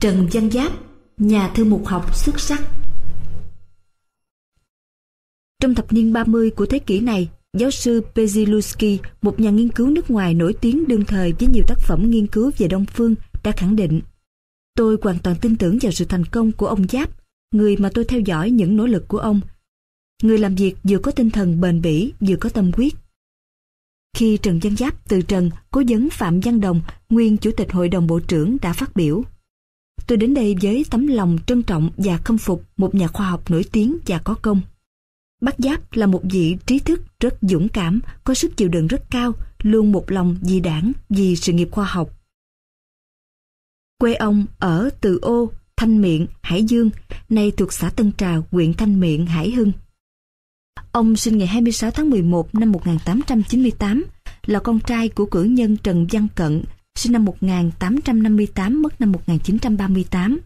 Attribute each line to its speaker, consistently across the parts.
Speaker 1: Trần Văn Giáp, nhà thư mục học xuất sắc. Trong thập niên 30 của thế kỷ này, giáo sư Peziluski, một nhà nghiên cứu nước ngoài nổi tiếng đương thời với nhiều tác phẩm nghiên cứu về Đông Phương, đã khẳng định Tôi hoàn toàn tin tưởng vào sự thành công của ông Giáp, người mà tôi theo dõi những nỗ lực của ông. Người làm việc vừa có tinh thần bền bỉ, vừa có tâm quyết. Khi Trần Văn Giáp từ Trần, cố vấn Phạm Văn Đồng, nguyên Chủ tịch Hội đồng Bộ trưởng đã phát biểu. Tôi đến đây với tấm lòng trân trọng và khâm phục một nhà khoa học nổi tiếng và có công. Bác Giáp là một vị trí thức rất dũng cảm, có sức chịu đựng rất cao, luôn một lòng vì đảng, vì sự nghiệp khoa học. Quê ông ở Từ Ô, Thanh Miện, Hải Dương, nay thuộc xã Tân trào, huyện Thanh Miện, Hải Hưng. Ông sinh ngày 26 tháng 11 năm 1898, là con trai của cử nhân Trần Văn Cận, sinh năm 1858 mất năm 1938.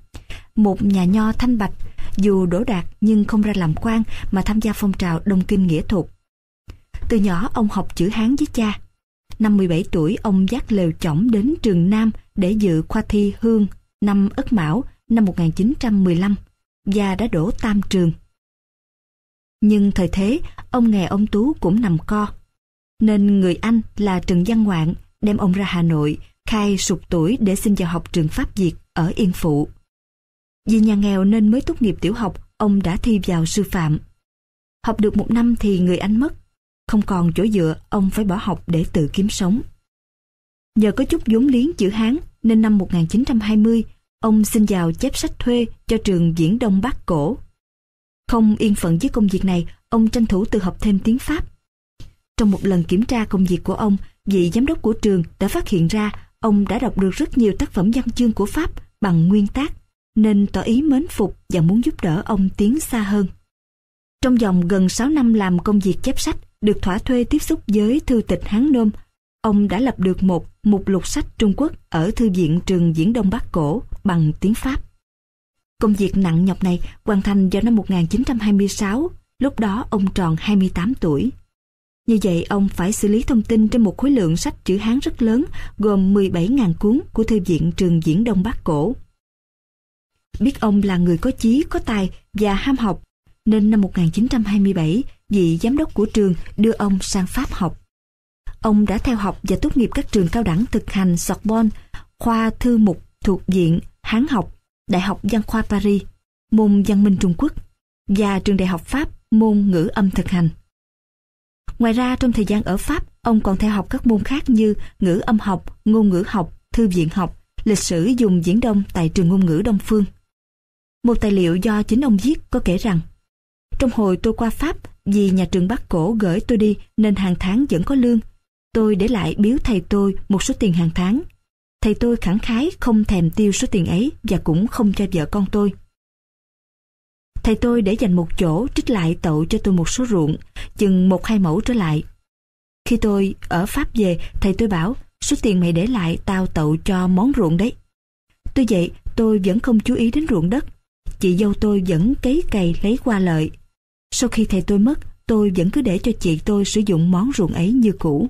Speaker 1: Một nhà nho thanh bạch, dù đỗ đạt nhưng không ra làm quan mà tham gia phong trào Đông Kinh Nghĩa Thục. Từ nhỏ ông học chữ Hán với cha. Năm 17 tuổi ông dắt lều chỏng đến trường Nam để dự khoa thi Hương năm Ất Mão năm 1915 và đã đổ tam trường. Nhưng thời thế, ông nghè ông Tú cũng nằm co. Nên người Anh là Trần Văn Ngoạn đem ông ra Hà Nội Khai sụp tuổi để xin vào học trường Pháp Việt ở Yên Phụ. Vì nhà nghèo nên mới tốt nghiệp tiểu học, ông đã thi vào sư phạm. Học được một năm thì người anh mất. Không còn chỗ dựa, ông phải bỏ học để tự kiếm sống. Nhờ có chút vốn liếng chữ Hán nên năm 1920, ông xin vào chép sách thuê cho trường diễn Đông Bắc Cổ. Không yên phận với công việc này, ông tranh thủ tự học thêm tiếng Pháp. Trong một lần kiểm tra công việc của ông, vị giám đốc của trường đã phát hiện ra Ông đã đọc được rất nhiều tác phẩm văn chương của Pháp bằng nguyên tác, nên tỏ ý mến phục và muốn giúp đỡ ông tiến xa hơn. Trong vòng gần 6 năm làm công việc chép sách, được thỏa thuê tiếp xúc với thư tịch Hán Nôm, ông đã lập được một mục lục sách Trung Quốc ở Thư viện Trường Diễn Đông Bắc Cổ bằng tiếng Pháp. Công việc nặng nhọc này hoàn thành vào năm 1926, lúc đó ông tròn 28 tuổi. Như vậy ông phải xử lý thông tin trên một khối lượng sách chữ Hán rất lớn gồm 17.000 cuốn của Thư viện Trường Diễn Đông Bắc Cổ. Biết ông là người có chí, có tài và ham học, nên năm 1927, vị giám đốc của trường đưa ông sang Pháp học. Ông đã theo học và tốt nghiệp các trường cao đẳng thực hành Sorbonne, khoa thư mục thuộc diện Hán học, Đại học Văn khoa Paris, môn văn minh Trung Quốc và trường đại học Pháp, môn ngữ âm thực hành. Ngoài ra trong thời gian ở Pháp, ông còn theo học các môn khác như ngữ âm học, ngôn ngữ học, thư viện học, lịch sử dùng diễn đông tại trường ngôn ngữ Đông Phương. Một tài liệu do chính ông viết có kể rằng Trong hồi tôi qua Pháp, vì nhà trường Bắc Cổ gửi tôi đi nên hàng tháng vẫn có lương. Tôi để lại biếu thầy tôi một số tiền hàng tháng. Thầy tôi khẳng khái không thèm tiêu số tiền ấy và cũng không cho vợ con tôi. Thầy tôi để dành một chỗ trích lại tậu cho tôi một số ruộng, chừng một hai mẫu trở lại. Khi tôi ở Pháp về, thầy tôi bảo, số tiền mày để lại tao tậu cho món ruộng đấy. Tôi vậy, tôi vẫn không chú ý đến ruộng đất. Chị dâu tôi vẫn cấy cày lấy qua lợi. Sau khi thầy tôi mất, tôi vẫn cứ để cho chị tôi sử dụng món ruộng ấy như cũ.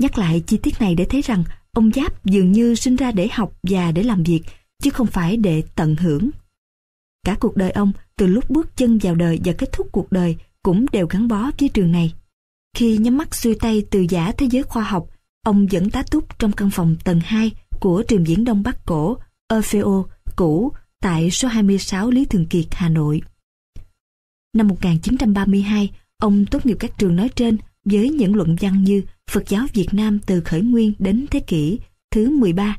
Speaker 1: Nhắc lại chi tiết này để thấy rằng ông Giáp dường như sinh ra để học và để làm việc, chứ không phải để tận hưởng. Cả cuộc đời ông, từ lúc bước chân vào đời và kết thúc cuộc đời, cũng đều gắn bó với trường này. Khi nhắm mắt xuôi tay từ giả thế giới khoa học, ông vẫn tá túc trong căn phòng tầng 2 của trường diễn Đông Bắc Cổ, Orfeo, cũ, tại số 26 Lý Thường Kiệt, Hà Nội. Năm 1932, ông tốt nghiệp các trường nói trên với những luận văn như Phật giáo Việt Nam từ khởi nguyên đến thế kỷ thứ 13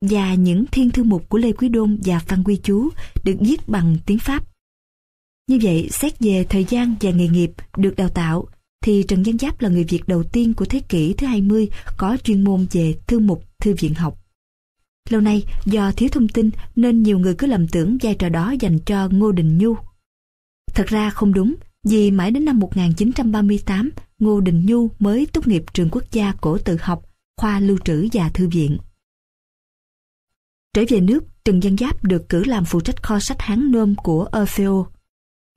Speaker 1: và những thiên thư mục của Lê Quý Đôn và Phan Quy Chú được viết bằng tiếng Pháp. Như vậy, xét về thời gian và nghề nghiệp được đào tạo, thì Trần Văn Giáp là người Việt đầu tiên của thế kỷ thứ 20 có chuyên môn về thư mục thư viện học. Lâu nay, do thiếu thông tin nên nhiều người cứ lầm tưởng vai trò đó dành cho Ngô Đình Nhu. Thật ra không đúng, vì mãi đến năm 1938, Ngô Đình Nhu mới tốt nghiệp trường quốc gia cổ tự học, khoa lưu trữ và thư viện. Trở về nước, Trần Văn Giáp được cử làm phụ trách kho sách Hán Nôm của Orfeo.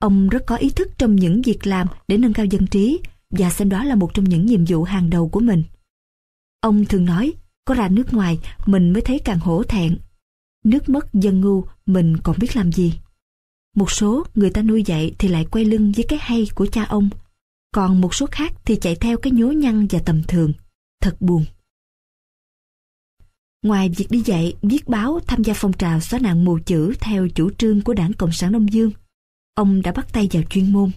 Speaker 1: Ông rất có ý thức trong những việc làm để nâng cao dân trí và xem đó là một trong những nhiệm vụ hàng đầu của mình. Ông thường nói, có ra nước ngoài mình mới thấy càng hổ thẹn. Nước mất dân ngu mình còn biết làm gì. Một số người ta nuôi dạy thì lại quay lưng với cái hay của cha ông. Còn một số khác thì chạy theo cái nhố nhăn và tầm thường. Thật buồn. Ngoài việc đi dạy, viết báo, tham gia phong trào xóa nạn mù chữ theo chủ trương của Đảng Cộng sản Đông Dương, ông đã bắt tay vào chuyên môn.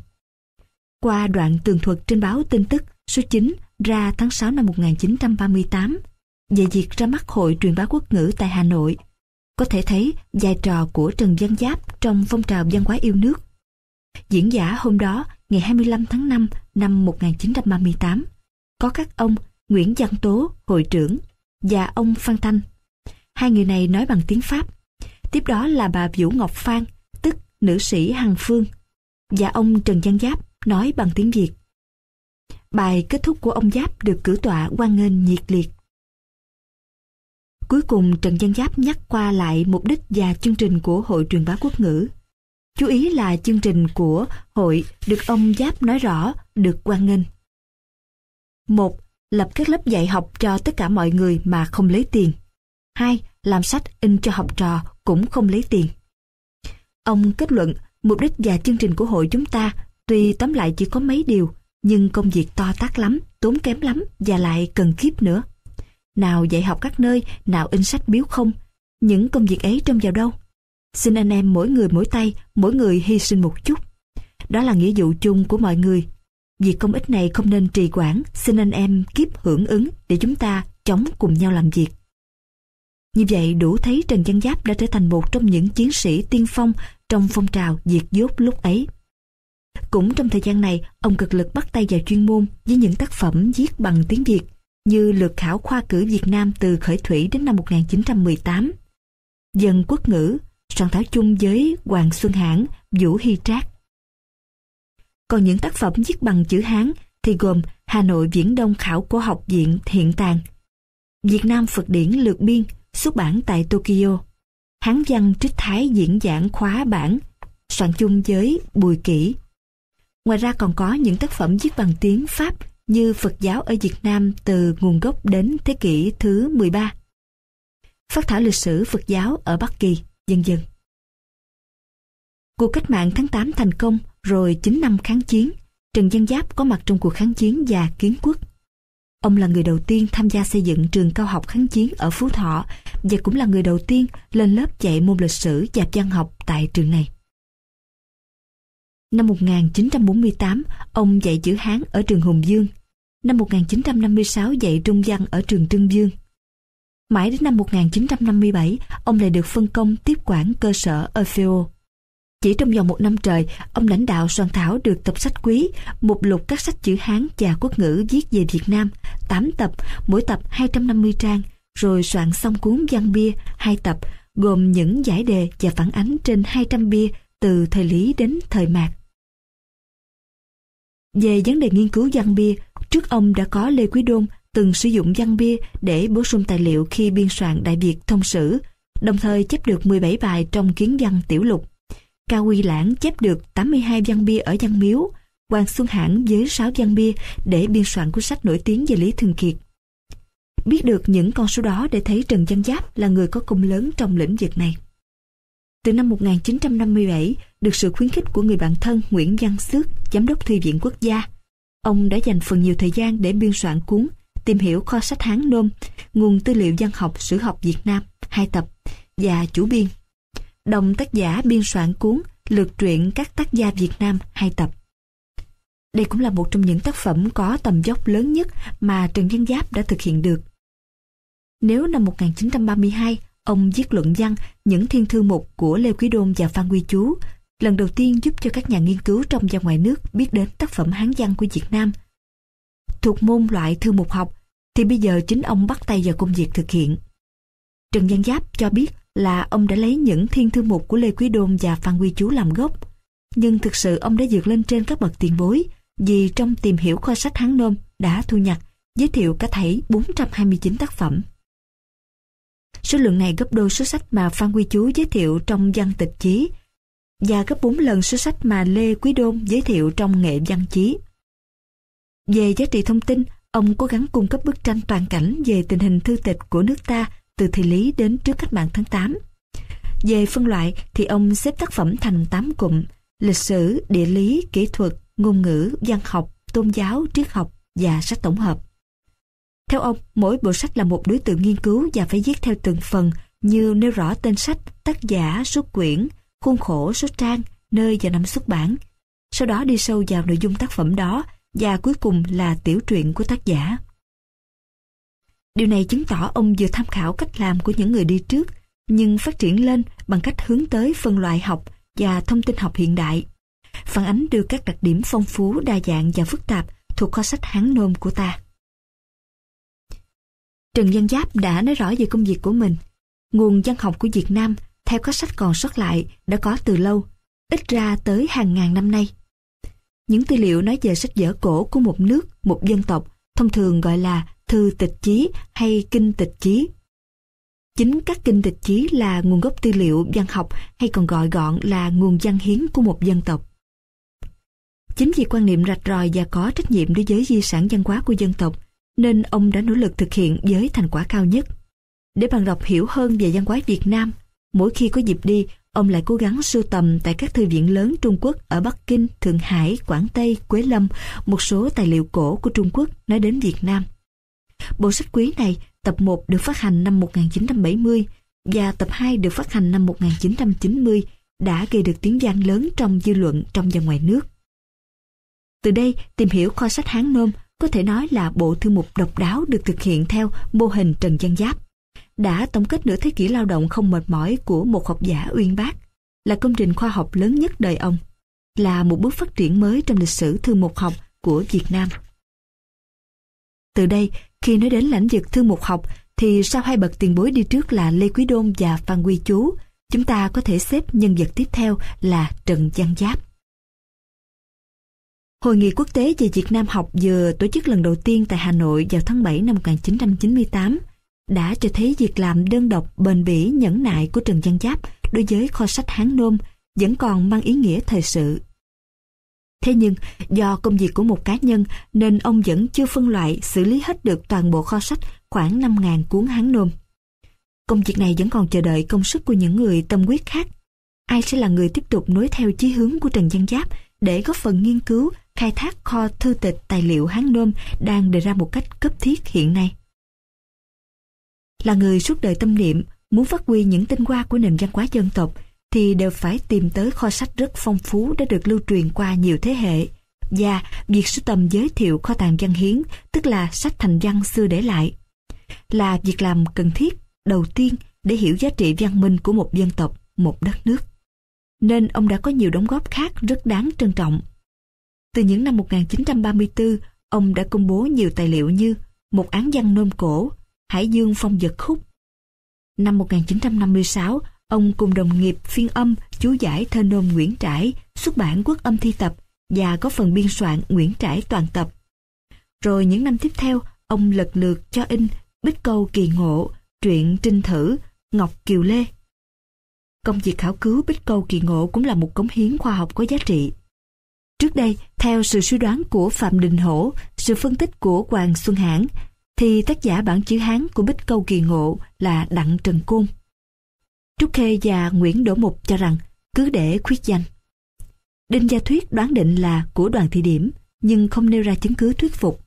Speaker 1: Qua đoạn tường thuật trên báo tin tức số 9 ra tháng 6 năm 1938 về việc ra mắt Hội truyền bá quốc ngữ tại Hà Nội, có thể thấy vai trò của Trần Văn Giáp trong phong trào văn hóa yêu nước. Diễn giả hôm đó, ngày 25 tháng 5 năm 1938, có các ông Nguyễn Văn Tố, hội trưởng, và ông Phan Thanh. Hai người này nói bằng tiếng Pháp. Tiếp đó là bà Vũ Ngọc Phan, tức nữ sĩ Hằng Phương, và ông Trần Văn Giáp nói bằng tiếng Việt. Bài kết thúc của ông Giáp được cử tọa quan nghênh nhiệt liệt. Cuối cùng Trần Văn Giáp nhắc qua lại mục đích và chương trình của Hội truyền bá quốc ngữ. Chú ý là chương trình của hội được ông Giáp nói rõ, được quan nghênh. một lập các lớp dạy học cho tất cả mọi người mà không lấy tiền. 2. Làm sách in cho học trò cũng không lấy tiền. Ông kết luận, mục đích và chương trình của hội chúng ta tuy tóm lại chỉ có mấy điều, nhưng công việc to tác lắm, tốn kém lắm và lại cần kiếp nữa. Nào dạy học các nơi, nào in sách biếu không, những công việc ấy trông vào đâu. Xin anh em mỗi người mỗi tay, mỗi người hy sinh một chút. Đó là nghĩa vụ chung của mọi người việc công ích này không nên trì quản, xin anh em kiếp hưởng ứng để chúng ta chống cùng nhau làm việc. Như vậy đủ thấy Trần Văn Giáp đã trở thành một trong những chiến sĩ tiên phong trong phong trào diệt dốt lúc ấy. Cũng trong thời gian này, ông cực lực bắt tay vào chuyên môn với những tác phẩm viết bằng tiếng Việt như lược khảo khoa cử Việt Nam từ khởi thủy đến năm 1918, dân quốc ngữ, soạn thảo chung với Hoàng Xuân Hãn, Vũ Hy Trác còn những tác phẩm viết bằng chữ Hán thì gồm Hà Nội Viễn Đông Khảo của Học viện Hiện Tàng, Việt Nam Phật điển Lược Biên, xuất bản tại Tokyo, Hán văn Trích Thái diễn giảng khóa bản, soạn chung giới Bùi Kỷ. Ngoài ra còn có những tác phẩm viết bằng tiếng Pháp như Phật giáo ở Việt Nam từ nguồn gốc đến thế kỷ thứ 13, phát thảo lịch sử Phật giáo ở Bắc Kỳ, dân dân. Cuộc cách mạng tháng 8 thành công rồi 9 năm kháng chiến, Trần Văn Giáp có mặt trong cuộc kháng chiến và kiến quốc. Ông là người đầu tiên tham gia xây dựng trường cao học kháng chiến ở Phú Thọ và cũng là người đầu tiên lên lớp dạy môn lịch sử và văn học tại trường này. Năm 1948, ông dạy chữ Hán ở trường Hùng Dương. Năm 1956 dạy Trung văn ở trường trưng Dương. Mãi đến năm 1957, ông lại được phân công tiếp quản cơ sở Orfeo. Chỉ trong vòng một năm trời, ông lãnh đạo soạn thảo được tập sách quý, một lục các sách chữ Hán và quốc ngữ viết về Việt Nam, 8 tập, mỗi tập 250 trang, rồi soạn xong cuốn văn bia, hai tập, gồm những giải đề và phản ánh trên 200 bia từ thời Lý đến thời Mạc. Về vấn đề nghiên cứu văn bia, trước ông đã có Lê Quý Đôn từng sử dụng văn bia để bổ sung tài liệu khi biên soạn Đại Việt thông sử, đồng thời chép được 17 bài trong kiến văn tiểu lục. Cao Quy Lãng chép được 82 văn bia ở văn miếu, Hoàng Xuân Hãn với 6 văn bia để biên soạn cuốn sách nổi tiếng về Lý Thường Kiệt. Biết được những con số đó để thấy Trần Văn Giáp là người có công lớn trong lĩnh vực này. Từ năm 1957, được sự khuyến khích của người bạn thân Nguyễn Văn Xước, Giám đốc Thư viện Quốc gia, ông đã dành phần nhiều thời gian để biên soạn cuốn Tìm hiểu kho sách Hán Nôm, nguồn tư liệu văn học sử học Việt Nam, hai tập, và chủ biên đồng tác giả biên soạn cuốn Lược truyện các tác gia Việt Nam hai tập. Đây cũng là một trong những tác phẩm có tầm dốc lớn nhất mà Trần Văn Giáp đã thực hiện được. Nếu năm 1932, ông viết luận văn Những Thiên Thư Mục của Lê Quý Đôn và Phan Quy Chú, lần đầu tiên giúp cho các nhà nghiên cứu trong và ngoài nước biết đến tác phẩm Hán văn của Việt Nam. Thuộc môn loại thư mục học, thì bây giờ chính ông bắt tay vào công việc thực hiện. Trần Văn Giáp cho biết là ông đã lấy những thiên thư mục của Lê Quý Đôn và Phan Huy Chú làm gốc. Nhưng thực sự ông đã vượt lên trên các bậc tiền bối vì trong tìm hiểu kho sách Hán Nôm đã thu nhặt, giới thiệu cả thảy 429 tác phẩm. Số lượng này gấp đôi số sách mà Phan Huy Chú giới thiệu trong văn tịch chí và gấp 4 lần số sách mà Lê Quý Đôn giới thiệu trong nghệ văn chí. Về giá trị thông tin, ông cố gắng cung cấp bức tranh toàn cảnh về tình hình thư tịch của nước ta từ thị lý đến trước cách mạng tháng 8. Về phân loại thì ông xếp tác phẩm thành 8 cụm, lịch sử, địa lý, kỹ thuật, ngôn ngữ, văn học, tôn giáo, triết học và sách tổng hợp. Theo ông, mỗi bộ sách là một đối tượng nghiên cứu và phải viết theo từng phần như nêu rõ tên sách, tác giả, số quyển, khuôn khổ, số trang, nơi và năm xuất bản. Sau đó đi sâu vào nội dung tác phẩm đó và cuối cùng là tiểu truyện của tác giả. Điều này chứng tỏ ông vừa tham khảo cách làm của những người đi trước, nhưng phát triển lên bằng cách hướng tới phân loại học và thông tin học hiện đại. Phản ánh được các đặc điểm phong phú, đa dạng và phức tạp thuộc kho sách Hán Nôm của ta. Trần Văn Giáp đã nói rõ về công việc của mình. Nguồn văn học của Việt Nam theo các sách còn sót lại đã có từ lâu, ít ra tới hàng ngàn năm nay. Những tư liệu nói về sách vở cổ của một nước, một dân tộc, thông thường gọi là thư tịch chí hay kinh tịch chí. Chính các kinh tịch chí là nguồn gốc tư liệu văn học hay còn gọi gọn là nguồn văn hiến của một dân tộc. Chính vì quan niệm rạch ròi và có trách nhiệm đối với di sản văn hóa của dân tộc, nên ông đã nỗ lực thực hiện với thành quả cao nhất. Để bạn đọc hiểu hơn về văn hóa Việt Nam, mỗi khi có dịp đi, ông lại cố gắng sưu tầm tại các thư viện lớn Trung Quốc ở Bắc Kinh, Thượng Hải, Quảng Tây, Quế Lâm, một số tài liệu cổ của Trung Quốc nói đến Việt Nam. Bộ sách quý này, tập 1 được phát hành năm 1970 và tập 2 được phát hành năm 1990 đã gây được tiếng vang lớn trong dư luận trong và ngoài nước. Từ đây, tìm hiểu kho sách Hán Nôm có thể nói là bộ thư mục độc đáo được thực hiện theo mô hình Trần văn Giáp. Đã tổng kết nửa thế kỷ lao động không mệt mỏi của một học giả uyên bác, là công trình khoa học lớn nhất đời ông, là một bước phát triển mới trong lịch sử thư mục học của Việt Nam. Từ đây, khi nói đến lãnh vực thư mục học, thì sau hai bậc tiền bối đi trước là Lê Quý Đôn và Phan Quy Chú, chúng ta có thể xếp nhân vật tiếp theo là Trần Văn Giáp. Hội nghị quốc tế về Việt Nam học vừa tổ chức lần đầu tiên tại Hà Nội vào tháng 7 năm 1998 đã cho thấy việc làm đơn độc bền bỉ nhẫn nại của Trần Văn Giáp đối với kho sách Hán Nôm vẫn còn mang ý nghĩa thời sự Thế nhưng, do công việc của một cá nhân nên ông vẫn chưa phân loại xử lý hết được toàn bộ kho sách khoảng 5.000 cuốn Hán Nôm. Công việc này vẫn còn chờ đợi công sức của những người tâm quyết khác. Ai sẽ là người tiếp tục nối theo chí hướng của Trần Văn Giáp để góp phần nghiên cứu, khai thác kho thư tịch tài liệu Hán Nôm đang đề ra một cách cấp thiết hiện nay. Là người suốt đời tâm niệm, muốn phát huy những tinh hoa của nền văn hóa dân tộc, thì đều phải tìm tới kho sách rất phong phú đã được lưu truyền qua nhiều thế hệ. Và việc sưu tầm giới thiệu kho tàng văn hiến, tức là sách thành văn xưa để lại, là việc làm cần thiết đầu tiên để hiểu giá trị văn minh của một dân tộc, một đất nước. Nên ông đã có nhiều đóng góp khác rất đáng trân trọng. Từ những năm 1934, ông đã công bố nhiều tài liệu như một án văn nôm cổ, Hải Dương phong vật khúc. Năm 1956, Ông cùng đồng nghiệp phiên âm chú giải thơ nôm Nguyễn Trãi, xuất bản quốc âm thi tập và có phần biên soạn Nguyễn Trãi toàn tập. Rồi những năm tiếp theo, ông lật lượt cho in Bích Câu Kỳ Ngộ, Truyện Trinh Thử, Ngọc Kiều Lê. Công việc khảo cứu Bích Câu Kỳ Ngộ cũng là một cống hiến khoa học có giá trị. Trước đây, theo sự suy đoán của Phạm Đình Hổ, sự phân tích của Hoàng Xuân Hãn, thì tác giả bản chữ Hán của Bích Câu Kỳ Ngộ là Đặng Trần Cung. Trúc Khê và Nguyễn Đỗ Mục cho rằng cứ để khuyết danh. Đinh Gia Thuyết đoán định là của đoàn thị điểm, nhưng không nêu ra chứng cứ thuyết phục.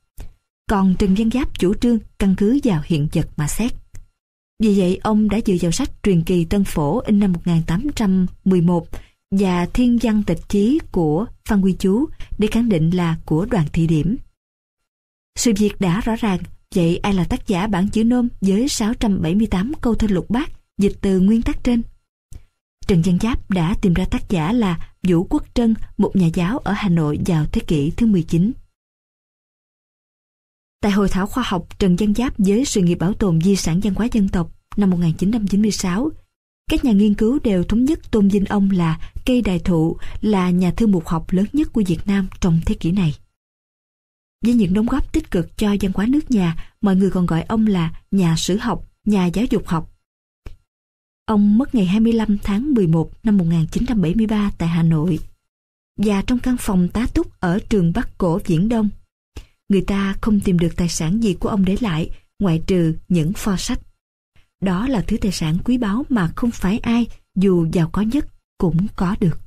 Speaker 1: Còn Trần Văn Giáp chủ trương căn cứ vào hiện vật mà xét. Vì vậy, ông đã dựa vào sách truyền kỳ Tân Phổ in năm 1811 và thiên văn tịch chí của Phan Quy Chú để khẳng định là của đoàn thị điểm. Sự việc đã rõ ràng, vậy ai là tác giả bản chữ nôm với 678 câu thơ lục bát dịch từ nguyên tắc trên. Trần Văn Giáp đã tìm ra tác giả là Vũ Quốc Trân, một nhà giáo ở Hà Nội vào thế kỷ thứ 19. Tại hội thảo khoa học Trần Văn Giáp với sự nghiệp bảo tồn di sản văn hóa dân tộc năm 1996, các nhà nghiên cứu đều thống nhất tôn vinh ông là cây đại thụ là nhà thư mục học lớn nhất của Việt Nam trong thế kỷ này. Với những đóng góp tích cực cho văn hóa nước nhà, mọi người còn gọi ông là nhà sử học, nhà giáo dục học, Ông mất ngày 25 tháng 11 năm 1973 tại Hà Nội và trong căn phòng tá túc ở trường Bắc Cổ Viễn Đông. Người ta không tìm được tài sản gì của ông để lại ngoại trừ những pho sách. Đó là thứ tài sản quý báu mà không phải ai dù giàu có nhất cũng có được.